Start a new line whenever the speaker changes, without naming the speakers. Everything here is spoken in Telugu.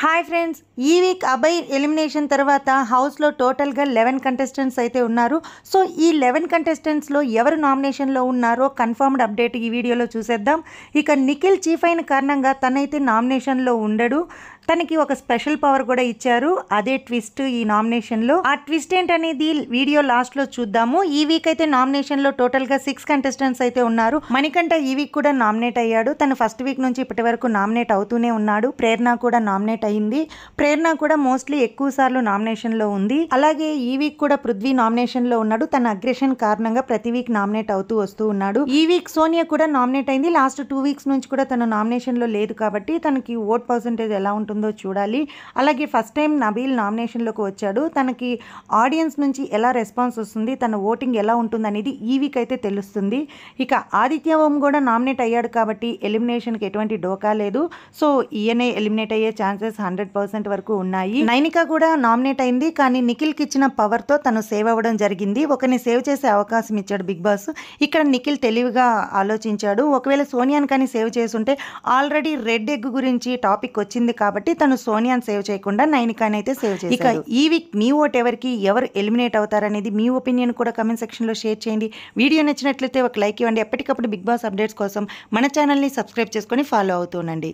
హాయ్ ఫ్రెండ్స్ ఈ వీక్ అభయ్ ఎలిమినేషన్ తర్వాత హౌస్లో టోటల్గా లెవెన్ కంటెస్టెంట్స్ అయితే ఉన్నారు సో ఈ లెవెన్ కంటెస్టెంట్స్లో ఎవరు నామినేషన్లో ఉన్నారో కన్ఫర్మ్డ్ అప్డేట్ ఈ వీడియోలో చూసేద్దాం ఇక నిఖిల్ చీఫ్ అయిన కారణంగా తనైతే నామినేషన్లో ఉండడు తనకి ఒక స్పెషల్ పవర్ కూడా ఇచ్చారు అదే ట్విస్ట్ ఈ నామినేషన్ లో ఆ ట్విస్ట్ ఏంటనేది వీడియో లాస్ట్ లో చూద్దాము ఈ వీక్ అయితే నామినేషన్ లో టోటల్ గా సిక్స్ కంటెస్టెంట్స్ అయితే ఉన్నారు మణికంఠ ఈ వీక్ కూడా నామినేట్ అయ్యాడు తను ఫస్ట్ వీక్ నుంచి ఇప్పటి వరకు నామినేట్ అవుతూనే ఉన్నాడు ప్రేరణ కూడా నామినేట్ అయింది ప్రేరణ కూడా మోస్ట్లీ ఎక్కువ సార్లు నామినేషన్ లో ఉంది అలాగే ఈ వీక్ కూడా పృథ్వీ నామినేషన్ లో ఉన్నాడు తన అగ్రెషన్ కారణంగా ప్రతి వీక్ నామినేట్ అవుతూ వస్తూ ఉన్నాడు ఈ వీక్ సోనియా కూడా నామినేట్ అయింది లాస్ట్ టూ వీక్స్ నుంచి కూడా తన లో లేదు కాబట్టి తనకి ఓట్ పర్సంటేజ్ ఎలా ఉంటుంది ఉంటుందో చూడాలి అలాగే ఫస్ట్ టైం నబీల్ నామినేషన్లోకి వచ్చాడు తనకి ఆడియన్స్ నుంచి ఎలా రెస్పాన్స్ వస్తుంది తన ఓటింగ్ ఎలా ఉంటుంది అనేది ఈ వీక్ అయితే తెలుస్తుంది ఇక ఆదిత్య ఓం కూడా నామినేట్ అయ్యాడు కాబట్టి ఎలిమినేషన్కి ఎటువంటి డోకా లేదు సో ఈయనే ఎలిమినేట్ అయ్యే ఛాన్సెస్ హండ్రెడ్ పర్సెంట్ వరకు ఉన్నాయి నైనిక కూడా నామినేట్ అయింది కానీ నిఖిల్కి ఇచ్చిన పవర్తో తను సేవ్ అవ్వడం జరిగింది ఒకరిని సేవ్ చేసే అవకాశం ఇచ్చాడు బిగ్ బాస్ ఇక్కడ నిఖిల్ తెలివిగా ఆలోచించాడు ఒకవేళ సోనియాని కానీ సేవ్ చేసి ఉంటే ఆల్రెడీ రెడ్ ఎగ్ గురించి టాపిక్ వచ్చింది కాబట్టి కాబట్టి తను సోనియాని సేవ్ చేయకుండా నైనికాని అయితే సేవ్ చేసి ఇక ఈ వీక్ మీ ఓట్ ఎవరికి ఎవరు ఎలిమినేట్ అవుతారనేది మీ ఒపీనియన్ కూడా కమెంట్ సెక్షన్లో షేర్ చేయండి వీడియో నచ్చినట్లయితే ఒక లైక్ ఇవ్వండి ఎప్పటికప్పుడు బిగ్ బాస్ అప్డేట్స్ కోసం మన ఛానల్ని సబ్స్క్రైబ్ చేసుకొని ఫాలో అవుతూ ఉండండి